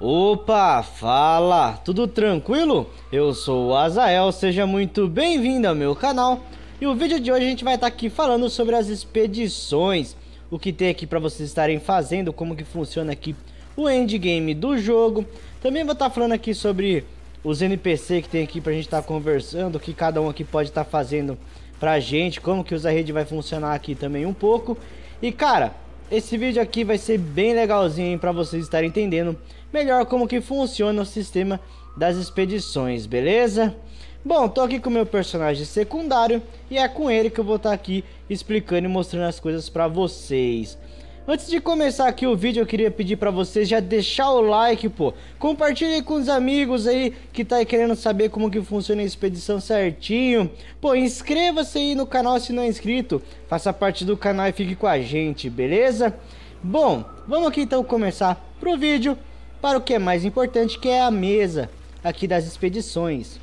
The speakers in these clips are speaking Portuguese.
Opa, fala! Tudo tranquilo? Eu sou o Azael, seja muito bem-vindo ao meu canal. E o vídeo de hoje a gente vai estar tá aqui falando sobre as expedições, o que tem aqui para vocês estarem fazendo, como que funciona aqui o endgame do jogo. Também vou estar tá falando aqui sobre os NPC que tem aqui para a gente estar tá conversando, o que cada um aqui pode estar tá fazendo pra gente, como que usa a rede vai funcionar aqui também um pouco. E cara, esse vídeo aqui vai ser bem legalzinho para vocês estarem entendendo melhor como que funciona o sistema das expedições, beleza? Bom, tô aqui com o meu personagem secundário e é com ele que eu vou estar tá aqui explicando e mostrando as coisas para vocês. Antes de começar aqui o vídeo, eu queria pedir para vocês já deixar o like, pô. Compartilhe com os amigos aí que tá aí querendo saber como que funciona a expedição certinho. Pô, inscreva-se aí no canal se não é inscrito. Faça parte do canal e fique com a gente, beleza? Bom, vamos aqui então começar pro vídeo para o que é mais importante, que é a mesa aqui das expedições.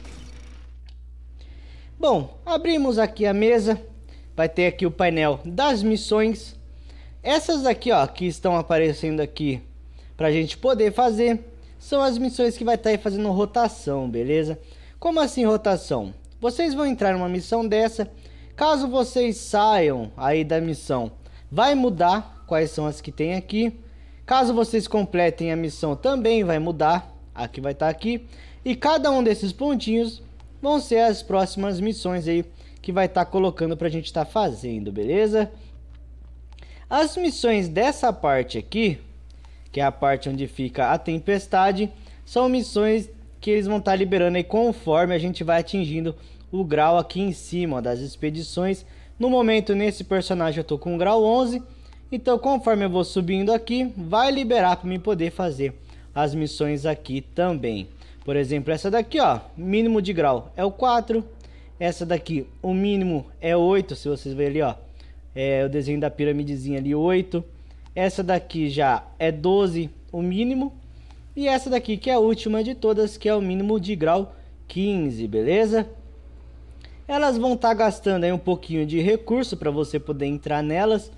Bom, abrimos aqui a mesa, vai ter aqui o painel das missões. Essas aqui, ó, que estão aparecendo aqui para a gente poder fazer, são as missões que vai estar tá aí fazendo rotação, beleza? Como assim rotação? Vocês vão entrar numa missão dessa, caso vocês saiam aí da missão, vai mudar quais são as que tem aqui. Caso vocês completem a missão também vai mudar, aqui vai estar tá aqui. E cada um desses pontinhos vão ser as próximas missões aí que vai estar tá colocando para a gente estar tá fazendo, beleza? As missões dessa parte aqui, que é a parte onde fica a tempestade, são missões que eles vão estar tá liberando aí conforme a gente vai atingindo o grau aqui em cima ó, das expedições. No momento, nesse personagem eu estou com grau 11, então, conforme eu vou subindo aqui, vai liberar para mim poder fazer as missões aqui também. Por exemplo, essa daqui, ó, mínimo de grau é o 4. Essa daqui, o mínimo é 8, se vocês verem ali, ó. É o desenho da piramidezinha ali, 8. Essa daqui já é 12, o mínimo. E essa daqui, que é a última de todas, que é o mínimo de grau 15, beleza? Elas vão estar tá gastando aí um pouquinho de recurso para você poder entrar nelas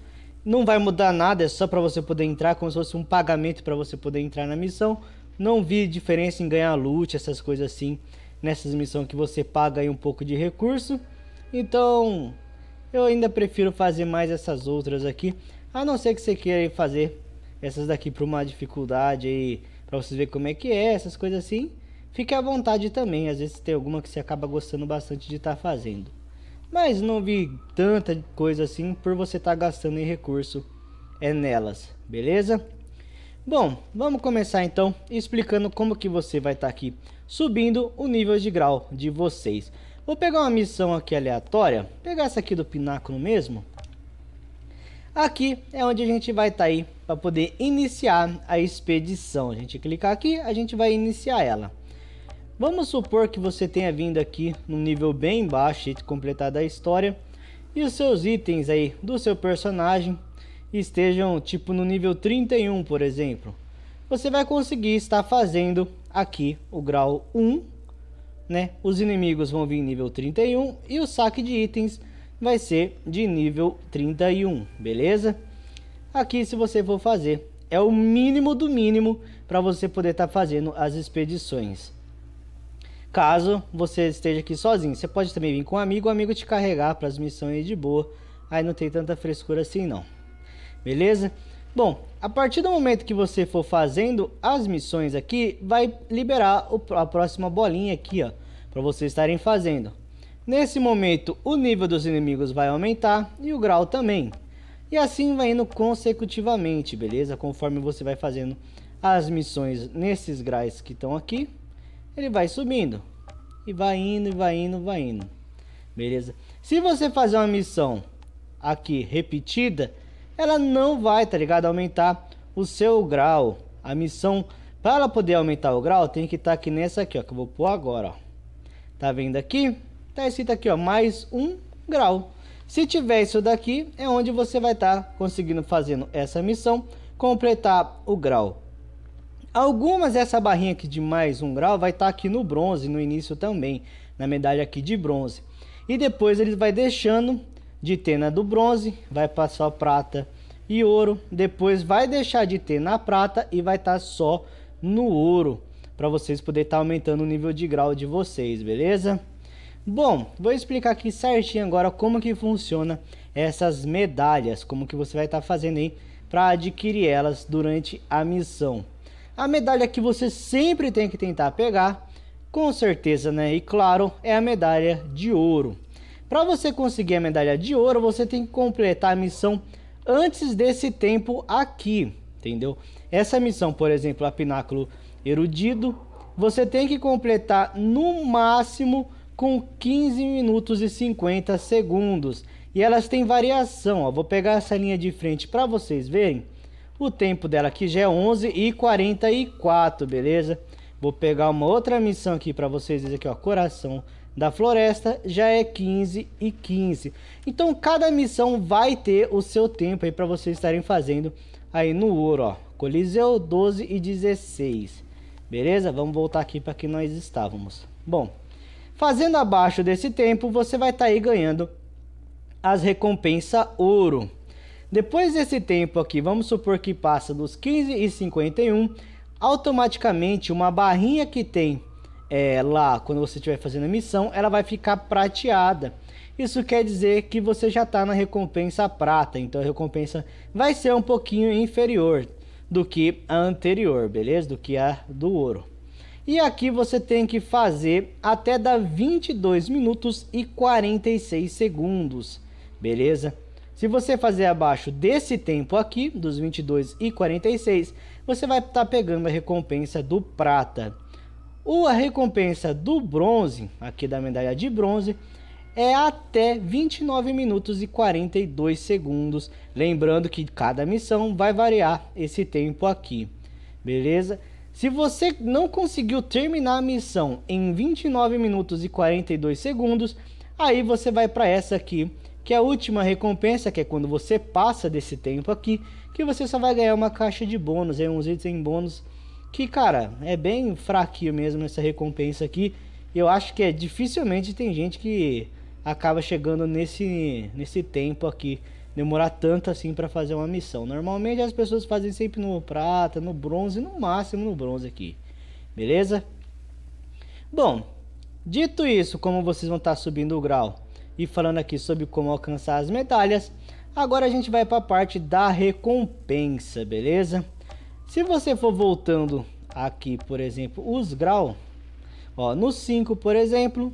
não vai mudar nada, é só para você poder entrar, como se fosse um pagamento para você poder entrar na missão. Não vi diferença em ganhar loot, essas coisas assim, nessas missões que você paga aí um pouco de recurso. Então, eu ainda prefiro fazer mais essas outras aqui, a não ser que você queira fazer essas daqui para uma dificuldade aí, para você ver como é que é, essas coisas assim. Fique à vontade também, às vezes tem alguma que você acaba gostando bastante de estar tá fazendo mas não vi tanta coisa assim por você estar tá gastando em recurso é nelas, beleza? Bom, vamos começar então explicando como que você vai estar tá aqui subindo o nível de grau de vocês. Vou pegar uma missão aqui aleatória, pegar essa aqui do pináculo mesmo. Aqui é onde a gente vai estar tá aí para poder iniciar a expedição. A gente clicar aqui, a gente vai iniciar ela. Vamos supor que você tenha vindo aqui num nível bem baixo e completado a história e os seus itens aí do seu personagem estejam tipo no nível 31, por exemplo. Você vai conseguir estar fazendo aqui o grau 1, né? Os inimigos vão vir nível 31 e o saque de itens vai ser de nível 31, beleza? Aqui se você for fazer, é o mínimo do mínimo para você poder estar tá fazendo as expedições caso você esteja aqui sozinho. Você pode também vir com um amigo, o um amigo te carregar para as missões aí de boa. Aí não tem tanta frescura assim não. Beleza? Bom, a partir do momento que você for fazendo as missões aqui, vai liberar a próxima bolinha aqui, ó, para vocês estarem fazendo. Nesse momento, o nível dos inimigos vai aumentar e o grau também. E assim vai indo consecutivamente, beleza? Conforme você vai fazendo as missões nesses graus que estão aqui ele vai subindo. E vai indo, e vai indo, vai indo. Beleza? Se você fazer uma missão aqui repetida, ela não vai, tá ligado? Aumentar o seu grau. A missão, para ela poder aumentar o grau, tem que estar tá aqui nessa aqui, ó. Que eu vou pôr agora, ó. Tá vendo aqui? Tá escrito aqui, ó. Mais um grau. Se tiver isso daqui, é onde você vai estar tá conseguindo fazendo essa missão, completar o grau. Algumas essa barrinha aqui de mais um grau vai estar tá aqui no bronze, no início também, na medalha aqui de bronze. E depois ele vai deixando de ter na do bronze, vai passar prata e ouro. Depois vai deixar de ter na prata e vai estar tá só no ouro. Para vocês poderem estar tá aumentando o nível de grau de vocês, beleza? Bom, vou explicar aqui certinho agora como que funciona essas medalhas. Como que você vai estar tá fazendo aí para adquirir elas durante a missão. A medalha que você sempre tem que tentar pegar, com certeza, né? E claro, é a medalha de ouro. Para você conseguir a medalha de ouro, você tem que completar a missão antes desse tempo aqui, entendeu? Essa missão, por exemplo, a Pináculo Erudido, você tem que completar no máximo com 15 minutos e 50 segundos. E elas têm variação, ó. Vou pegar essa linha de frente para vocês verem. O tempo dela aqui já é 11 e 44, beleza? Vou pegar uma outra missão aqui para vocês aqui, ó, Coração da Floresta já é 15 e 15. Então cada missão vai ter o seu tempo aí para vocês estarem fazendo aí no ouro, ó. Coliseu 12 e 16. Beleza? Vamos voltar aqui para que nós estávamos. Bom, fazendo abaixo desse tempo, você vai estar tá aí ganhando as recompensas ouro. Depois desse tempo aqui, vamos supor que passa dos 15 e 51, automaticamente uma barrinha que tem é, lá quando você estiver fazendo a missão, ela vai ficar prateada. Isso quer dizer que você já está na recompensa prata, então a recompensa vai ser um pouquinho inferior do que a anterior, beleza? Do que a do ouro. E aqui você tem que fazer até dar 22 minutos e 46 segundos, beleza? Se você fazer abaixo desse tempo aqui, dos 22 e 46, você vai estar tá pegando a recompensa do prata. Ou a recompensa do bronze, aqui da medalha de bronze, é até 29 minutos e 42 segundos. Lembrando que cada missão vai variar esse tempo aqui, beleza? Se você não conseguiu terminar a missão em 29 minutos e 42 segundos, aí você vai para essa aqui que a última recompensa, que é quando você passa desse tempo aqui, que você só vai ganhar uma caixa de bônus, é uns itens em bônus, que cara, é bem fraquinho mesmo essa recompensa aqui. Eu acho que é dificilmente tem gente que acaba chegando nesse nesse tempo aqui, demorar tanto assim para fazer uma missão. Normalmente as pessoas fazem sempre no prata, no bronze, no máximo no bronze aqui. Beleza? Bom, dito isso, como vocês vão estar tá subindo o grau, e falando aqui sobre como alcançar as medalhas, agora a gente vai para a parte da recompensa, beleza? Se você for voltando aqui, por exemplo, os graus, ó, no 5, por exemplo,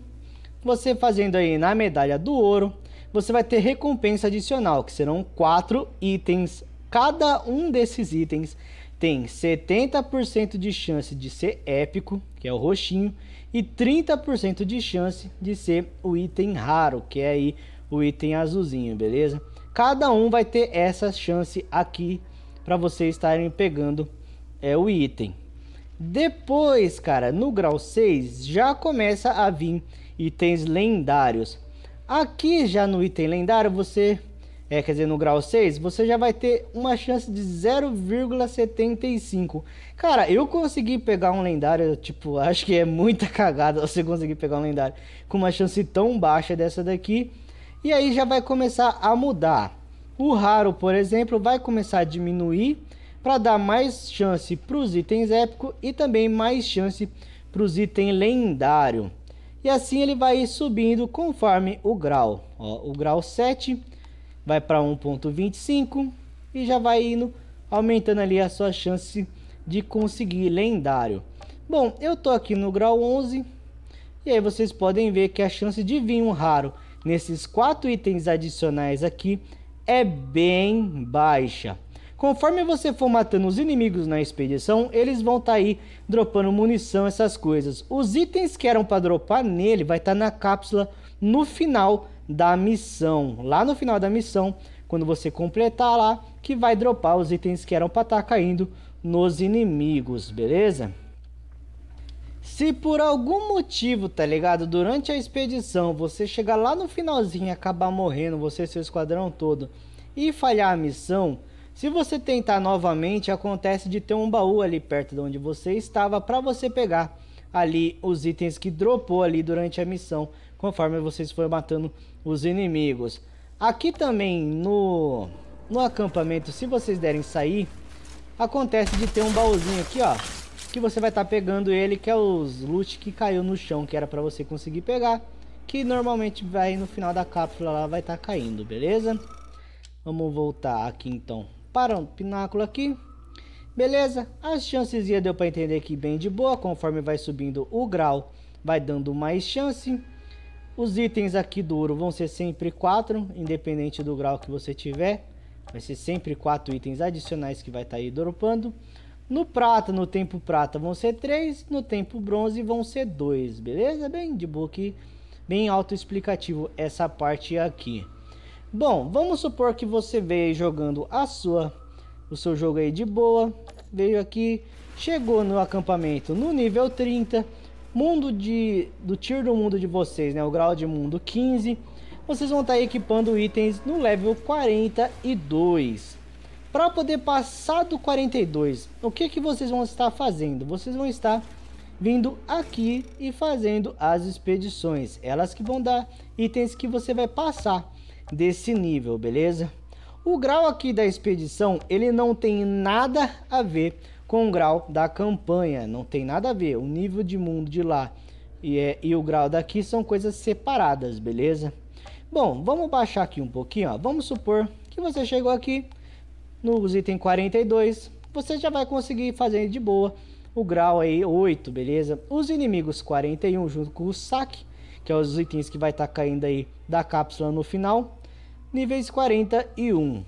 você fazendo aí na medalha do ouro, você vai ter recompensa adicional, que serão quatro itens. Cada um desses itens tem 70% de chance de ser épico, que é o roxinho, e 30% de chance de ser o item raro, que é aí o item azulzinho, beleza? Cada um vai ter essa chance aqui para vocês estarem pegando é, o item. Depois, cara, no grau 6 já começa a vir itens lendários. Aqui já no item lendário você é, quer dizer, no grau 6, você já vai ter uma chance de 0,75. Cara, eu consegui pegar um lendário, tipo, acho que é muita cagada você conseguir pegar um lendário com uma chance tão baixa dessa daqui. E aí já vai começar a mudar. O raro, por exemplo, vai começar a diminuir para dar mais chance para os itens épicos e também mais chance para os itens lendário. E assim ele vai subindo conforme o grau. Ó, o grau 7 vai para 1.25 e já vai indo aumentando ali a sua chance de conseguir lendário. Bom, eu tô aqui no grau 11 e aí vocês podem ver que a chance de vir um raro nesses quatro itens adicionais aqui é bem baixa. Conforme você for matando os inimigos na expedição, eles vão estar tá aí dropando munição, essas coisas. Os itens que eram para dropar nele vai estar tá na cápsula no final da missão. Lá no final da missão, quando você completar lá, que vai dropar os itens que eram para estar tá caindo nos inimigos, beleza? Se por algum motivo, tá ligado? Durante a expedição, você chegar lá no finalzinho e acabar morrendo, você e seu esquadrão todo, e falhar a missão, se você tentar novamente, acontece de ter um baú ali perto de onde você estava para você pegar ali os itens que dropou ali durante a missão, conforme vocês foram matando os inimigos. Aqui também no, no acampamento, se vocês derem sair, acontece de ter um baúzinho aqui, ó. Que você vai estar tá pegando ele, que é os loot que caiu no chão, que era para você conseguir pegar. Que normalmente vai no final da cápsula lá, vai estar tá caindo, beleza? Vamos voltar aqui então para um pináculo aqui. Beleza, as chances deu para entender que bem de boa, conforme vai subindo o grau, vai dando mais chance. Os itens aqui do ouro vão ser sempre 4, independente do grau que você tiver. Vai ser sempre 4 itens adicionais que vai estar tá aí dropando. No prata, no tempo prata vão ser 3, no tempo bronze vão ser 2, beleza? Bem de boa aqui, bem autoexplicativo essa parte aqui. Bom, vamos supor que você veio jogando a sua, o seu jogo aí de boa, veio aqui, chegou no acampamento no nível 30, mundo de do tier do mundo de vocês, né, o grau de mundo 15, vocês vão estar tá equipando itens no level 42. Para poder passar do 42, o que que vocês vão estar fazendo? Vocês vão estar vindo aqui e fazendo as expedições, elas que vão dar itens que você vai passar desse nível, beleza? O grau aqui da expedição, ele não tem nada a ver com o grau da campanha. Não tem nada a ver. O nível de mundo de lá e, é, e o grau daqui são coisas separadas, beleza? Bom, vamos baixar aqui um pouquinho. Ó. Vamos supor que você chegou aqui nos item 42. Você já vai conseguir fazer de boa o grau aí 8, beleza? Os inimigos 41 junto com o saque, que é os itens que vai estar tá caindo aí da cápsula no final. Níveis 41.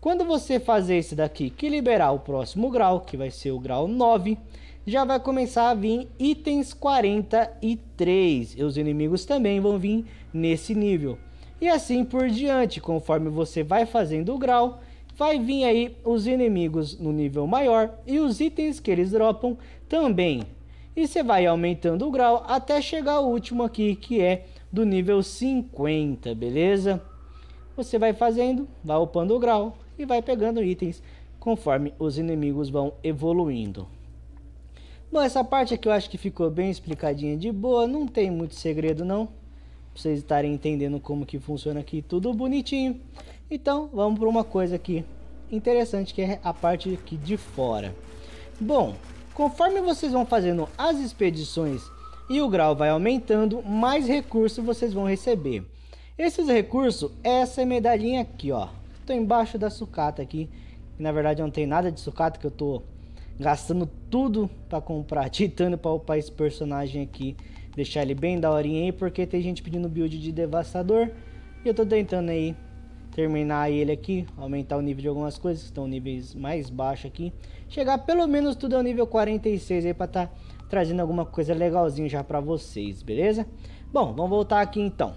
Quando você fazer esse daqui que liberar o próximo grau, que vai ser o grau 9, já vai começar a vir itens 43. E os inimigos também vão vir nesse nível. E assim por diante, conforme você vai fazendo o grau, vai vir aí os inimigos no nível maior e os itens que eles dropam também. E você vai aumentando o grau até chegar o último aqui, que é do nível 50, beleza? Você vai fazendo, vai upando o grau, e vai pegando itens conforme os inimigos vão evoluindo. Bom, essa parte aqui eu acho que ficou bem explicadinha de boa, não tem muito segredo não. Pra vocês estarem entendendo como que funciona aqui, tudo bonitinho. Então, vamos para uma coisa aqui interessante, que é a parte aqui de fora. Bom, conforme vocês vão fazendo as expedições e o grau vai aumentando, mais recursos vocês vão receber. Esses recursos é essa medalhinha aqui, ó tô embaixo da sucata aqui. E, na verdade não tem nada de sucata, que eu tô gastando tudo para comprar titânio para upar esse personagem aqui. Deixar ele bem daorinha aí, porque tem gente pedindo build de devastador. E eu tô tentando aí terminar ele aqui, aumentar o nível de algumas coisas, que estão níveis mais baixos aqui. Chegar pelo menos tudo ao nível 46 aí para estar tá trazendo alguma coisa legalzinha já para vocês, beleza? Bom, vamos voltar aqui então.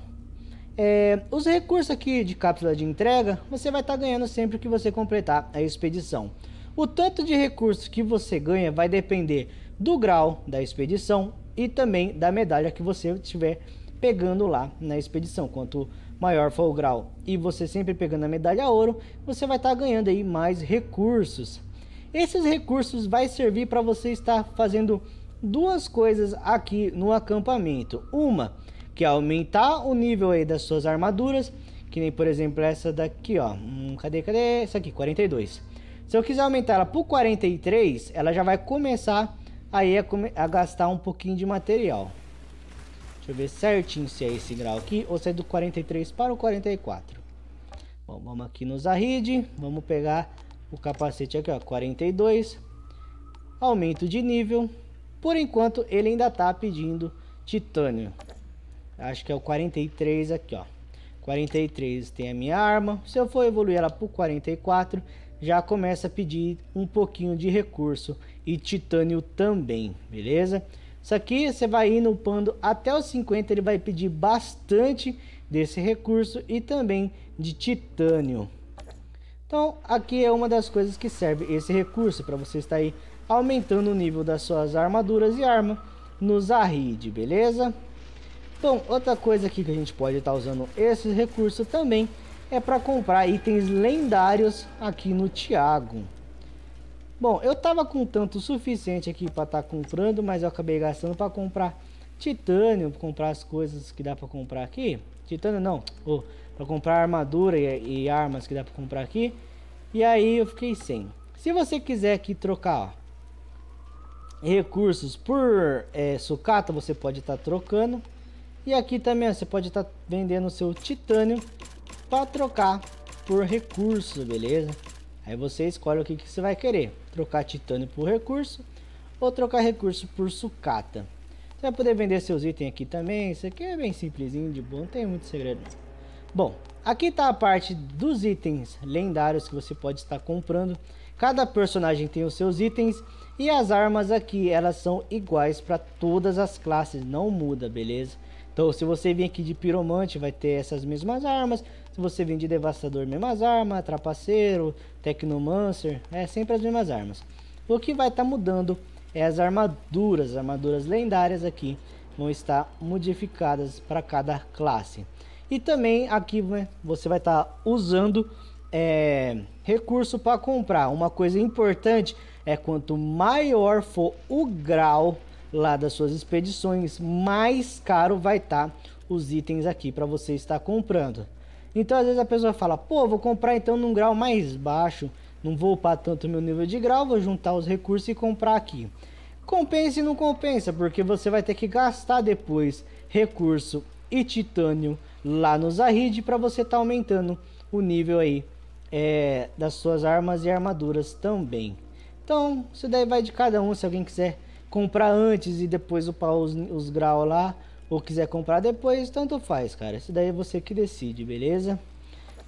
É, os recursos aqui de cápsula de entrega, você vai estar tá ganhando sempre que você completar a expedição. O tanto de recursos que você ganha vai depender do grau da expedição e também da medalha que você estiver pegando lá na expedição. Quanto maior for o grau e você sempre pegando a medalha ouro, você vai estar tá ganhando aí mais recursos. Esses recursos vai servir para você estar fazendo duas coisas aqui no acampamento. Uma que é aumentar o nível aí das suas armaduras, que nem por exemplo essa daqui, ó. Hum, cadê, cadê? Essa aqui, 42. Se eu quiser aumentar ela para 43, ela já vai começar aí a, come a gastar um pouquinho de material. Deixa eu ver certinho se é esse grau aqui ou se é do 43 para o 44. Bom, vamos aqui no Zahid, vamos pegar o capacete aqui, ó, 42. Aumento de nível. Por enquanto, ele ainda tá pedindo titânio. Acho que é o 43 aqui, ó. 43 tem a minha arma. Se eu for evoluir ela pro 44, já começa a pedir um pouquinho de recurso e titânio também, beleza? Isso aqui você vai indo upando até os 50, ele vai pedir bastante desse recurso e também de titânio. Então aqui é uma das coisas que serve esse recurso para você estar aí aumentando o nível das suas armaduras e arma no Zahid, beleza? Bom, outra coisa aqui que a gente pode estar tá usando esse recurso também é para comprar itens lendários aqui no Tiago. Bom, eu tava com tanto suficiente aqui para estar tá comprando, mas eu acabei gastando para comprar titânio, comprar as coisas que dá para comprar aqui. Titânio não, oh, para comprar armadura e, e armas que dá para comprar aqui. E aí eu fiquei sem. Se você quiser aqui trocar ó, recursos por é, sucata, você pode estar tá trocando. E aqui também ó, você pode estar tá vendendo o seu titânio para trocar por recurso, beleza? Aí você escolhe o que, que você vai querer, trocar titânio por recurso ou trocar recurso por sucata. Você vai poder vender seus itens aqui também, isso aqui é bem simplesinho, de bom, não tem muito segredo. Bom, aqui está a parte dos itens lendários que você pode estar comprando. Cada personagem tem os seus itens e as armas aqui, elas são iguais para todas as classes, não muda, beleza? Então, se você vir aqui de piromante, vai ter essas mesmas armas. Se você vir de devastador, mesmas armas. Trapaceiro, tecnomancer, é sempre as mesmas armas. O que vai estar tá mudando é as armaduras. As armaduras lendárias aqui vão estar modificadas para cada classe. E também aqui né, você vai estar tá usando é, recurso para comprar. Uma coisa importante é quanto maior for o grau lá das suas expedições, mais caro vai estar tá os itens aqui para você estar comprando. Então às vezes a pessoa fala, pô, vou comprar então num grau mais baixo, não vou upar tanto meu nível de grau, vou juntar os recursos e comprar aqui. Compensa e não compensa, porque você vai ter que gastar depois recurso e titânio lá no Zahid para você estar tá aumentando o nível aí é, das suas armas e armaduras também. Então, isso daí vai de cada um, se alguém quiser comprar antes e depois upar os, os graus lá, ou quiser comprar depois, tanto faz, cara. Isso daí é você que decide, beleza?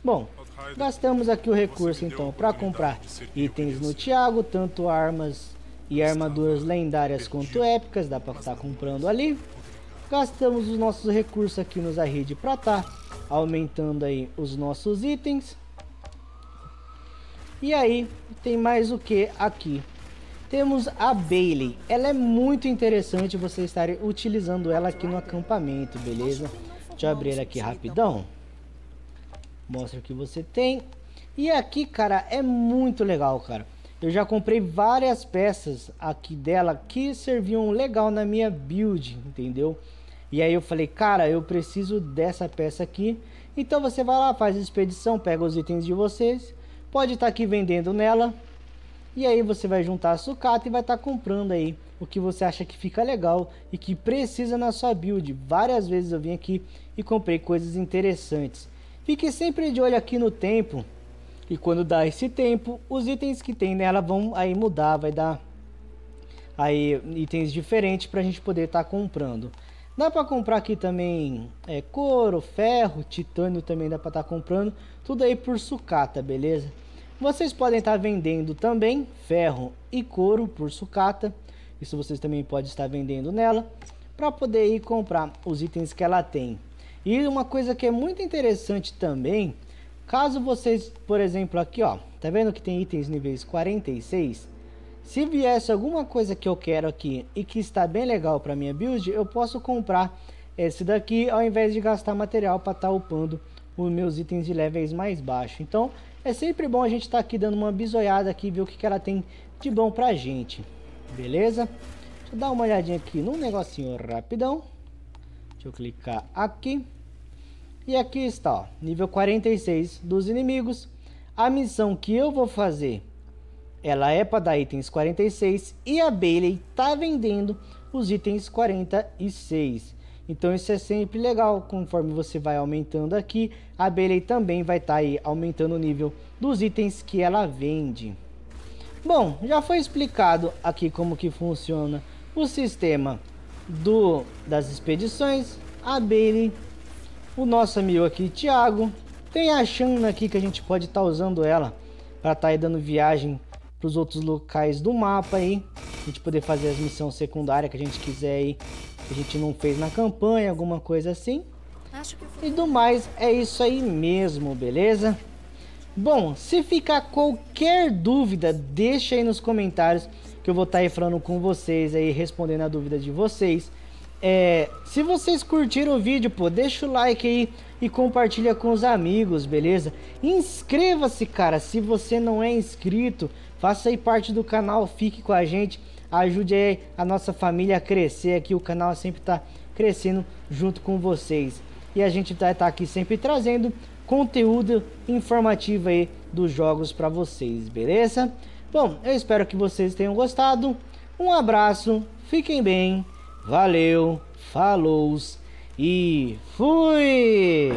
Bom, gastamos aqui o recurso então para comprar itens no Thiago, tanto armas e armaduras lendárias quanto épicas, dá para estar tá comprando ali. Gastamos os nossos recursos aqui nos Zahid para estar tá aumentando aí os nossos itens. E aí, tem mais o que aqui? Temos a Bailey. Ela é muito interessante você estar utilizando ela aqui no acampamento, beleza? Deixa eu abrir ela aqui rapidão. Mostra o que você tem. E aqui, cara, é muito legal, cara. Eu já comprei várias peças aqui dela que serviam legal na minha build, entendeu? E aí eu falei, cara, eu preciso dessa peça aqui. Então você vai lá, faz a expedição, pega os itens de vocês. Pode estar tá aqui vendendo nela, e aí você vai juntar a sucata e vai estar tá comprando aí o que você acha que fica legal e que precisa na sua build. Várias vezes eu vim aqui e comprei coisas interessantes. Fique sempre de olho aqui no tempo. E quando dá esse tempo, os itens que tem nela vão aí mudar, vai dar aí itens diferentes para a gente poder estar tá comprando. Dá para comprar aqui também é, couro, ferro, titânio também dá para estar tá comprando, tudo aí por sucata, beleza? Vocês podem estar vendendo também ferro e couro por sucata. Isso vocês também podem estar vendendo nela para poder ir comprar os itens que ela tem. E uma coisa que é muito interessante também, caso vocês, por exemplo, aqui ó, tá vendo que tem itens níveis 46? Se viesse alguma coisa que eu quero aqui e que está bem legal para minha build, eu posso comprar esse daqui ao invés de gastar material para estar tá upando os meus itens de levels mais baixo. Então, é sempre bom a gente estar tá aqui dando uma bisoiada aqui, ver o que, que ela tem de bom pra gente. Beleza? Deixa eu dar uma olhadinha aqui num negocinho rapidão. Deixa eu clicar aqui. E aqui está, ó, nível 46 dos inimigos. A missão que eu vou fazer, ela é para dar itens 46 e a Bailey tá vendendo os itens 46. Então isso é sempre legal, conforme você vai aumentando aqui, a Bailey também vai estar tá aí aumentando o nível dos itens que ela vende. Bom, já foi explicado aqui como que funciona o sistema do das expedições, a Bailey, o nosso amigo aqui Thiago, tem a Shanna aqui que a gente pode estar tá usando ela para estar tá aí dando viagem para os outros locais do mapa aí, a gente poder fazer as missões secundárias que a gente quiser aí a gente não fez na campanha, alguma coisa assim. E do mais, é isso aí mesmo, beleza? Bom, se ficar qualquer dúvida, deixa aí nos comentários que eu vou tá estar aí falando com vocês aí, respondendo a dúvida de vocês. É, se vocês curtiram o vídeo, pô, deixa o like aí e compartilha com os amigos, beleza? Inscreva-se, cara, se você não é inscrito, faça aí parte do canal, fique com a gente. Ajude a nossa família a crescer aqui. O canal sempre está crescendo junto com vocês. E a gente vai tá, estar tá aqui sempre trazendo conteúdo informativo aí dos jogos para vocês, beleza? Bom, eu espero que vocês tenham gostado. Um abraço, fiquem bem, valeu, falou e fui!